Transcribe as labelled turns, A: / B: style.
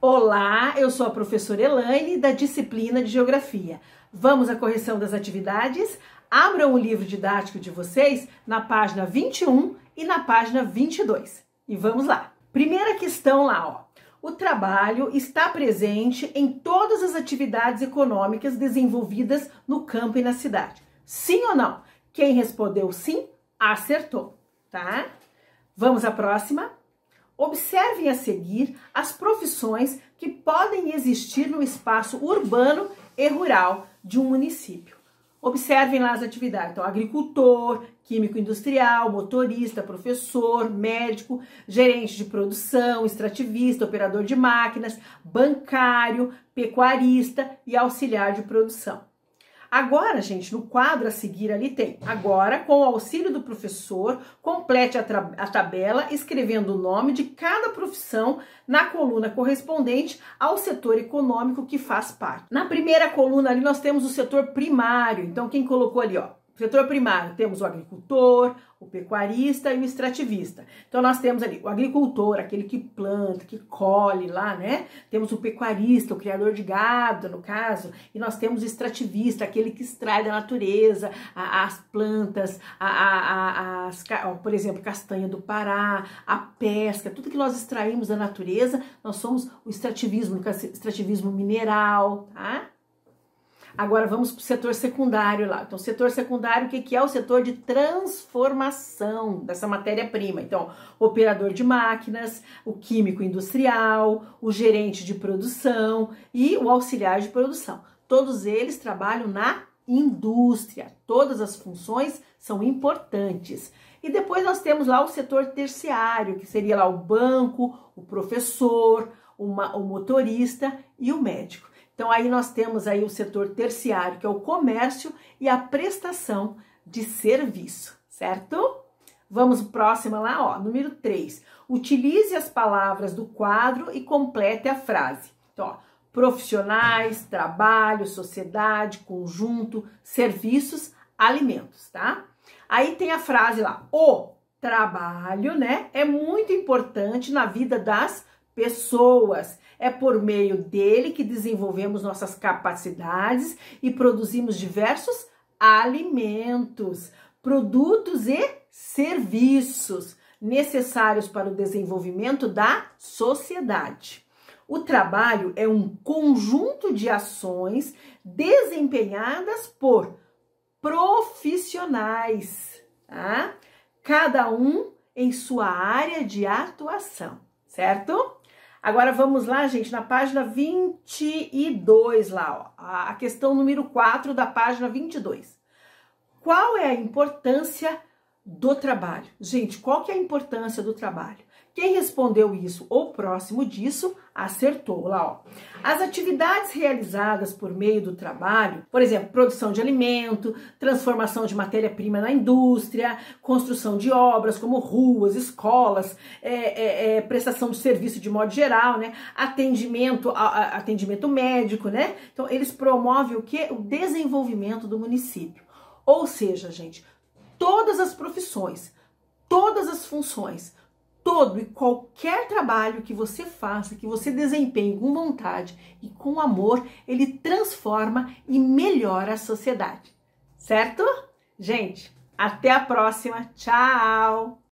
A: Olá, eu sou a professora Elaine da disciplina de Geografia. Vamos à correção das atividades? Abram o livro didático de vocês na página 21 e na página 22. E vamos lá. Primeira questão lá, ó. O trabalho está presente em todas as atividades econômicas desenvolvidas no campo e na cidade. Sim ou não? Quem respondeu sim, acertou, tá? Vamos à próxima. Observem a seguir as profissões que podem existir no espaço urbano e rural de um município. Observem lá as atividades. Então, agricultor, químico industrial, motorista, professor, médico, gerente de produção, extrativista, operador de máquinas, bancário, pecuarista e auxiliar de produção. Agora, gente, no quadro a seguir ali tem. Agora, com o auxílio do professor, complete a, a tabela escrevendo o nome de cada profissão na coluna correspondente ao setor econômico que faz parte. Na primeira coluna ali nós temos o setor primário. Então, quem colocou ali, ó, setor primário, temos o agricultor, o pecuarista e o extrativista. Então, nós temos ali o agricultor, aquele que planta, que colhe lá, né? Temos o pecuarista, o criador de gado, no caso, e nós temos o extrativista, aquele que extrai da natureza a, as plantas, a, a, as, por exemplo, castanha do Pará, a pesca, tudo que nós extraímos da natureza, nós somos o extrativismo, o extrativismo mineral, tá? Agora vamos para o setor secundário lá. Então, setor secundário, o que, que é o setor de transformação dessa matéria-prima? Então, operador de máquinas, o químico industrial, o gerente de produção e o auxiliar de produção. Todos eles trabalham na indústria. Todas as funções são importantes. E depois nós temos lá o setor terciário, que seria lá o banco, o professor, uma, o motorista e o médico. Então aí nós temos aí o setor terciário, que é o comércio e a prestação de serviço, certo? Vamos próxima lá, ó, número 3. Utilize as palavras do quadro e complete a frase. Então, ó, profissionais, trabalho, sociedade, conjunto, serviços, alimentos, tá? Aí tem a frase lá, o trabalho, né, é muito importante na vida das pessoas. É por meio dele que desenvolvemos nossas capacidades e produzimos diversos alimentos, produtos e serviços necessários para o desenvolvimento da sociedade. O trabalho é um conjunto de ações desempenhadas por profissionais, tá? cada um em sua área de atuação, certo? Agora vamos lá, gente, na página 22 lá, ó, a questão número 4 da página 22. Qual é a importância do trabalho? Gente, qual que é a importância do trabalho? Quem respondeu isso ou próximo disso acertou lá, ó. As atividades realizadas por meio do trabalho, por exemplo, produção de alimento, transformação de matéria-prima na indústria, construção de obras como ruas, escolas, é, é, é, prestação de serviço de modo geral, né? Atendimento, a, a, atendimento médico, né? Então, eles promovem o que? O desenvolvimento do município. Ou seja, gente, todas as profissões, todas as funções, todo e qualquer trabalho que você faça, que você desempenhe com vontade e com amor, ele transforma e melhora a sociedade. Certo? Gente, até a próxima. Tchau!